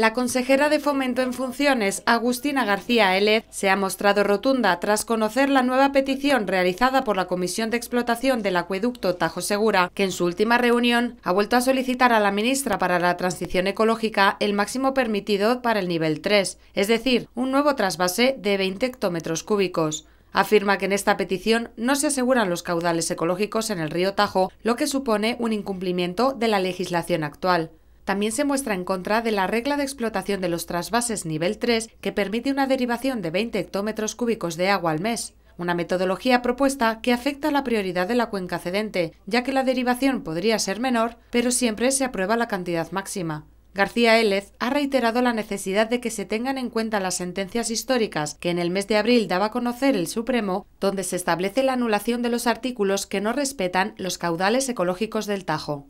La consejera de Fomento en Funciones, Agustina García Elez, se ha mostrado rotunda tras conocer la nueva petición realizada por la Comisión de Explotación del Acueducto Tajo Segura, que en su última reunión ha vuelto a solicitar a la ministra para la Transición Ecológica el máximo permitido para el nivel 3, es decir, un nuevo trasvase de 20 hectómetros cúbicos. Afirma que en esta petición no se aseguran los caudales ecológicos en el río Tajo, lo que supone un incumplimiento de la legislación actual. También se muestra en contra de la regla de explotación de los trasvases nivel 3 que permite una derivación de 20 hectómetros cúbicos de agua al mes, una metodología propuesta que afecta a la prioridad de la cuenca cedente, ya que la derivación podría ser menor, pero siempre se aprueba la cantidad máxima. García Élez ha reiterado la necesidad de que se tengan en cuenta las sentencias históricas que en el mes de abril daba a conocer el Supremo, donde se establece la anulación de los artículos que no respetan los caudales ecológicos del Tajo.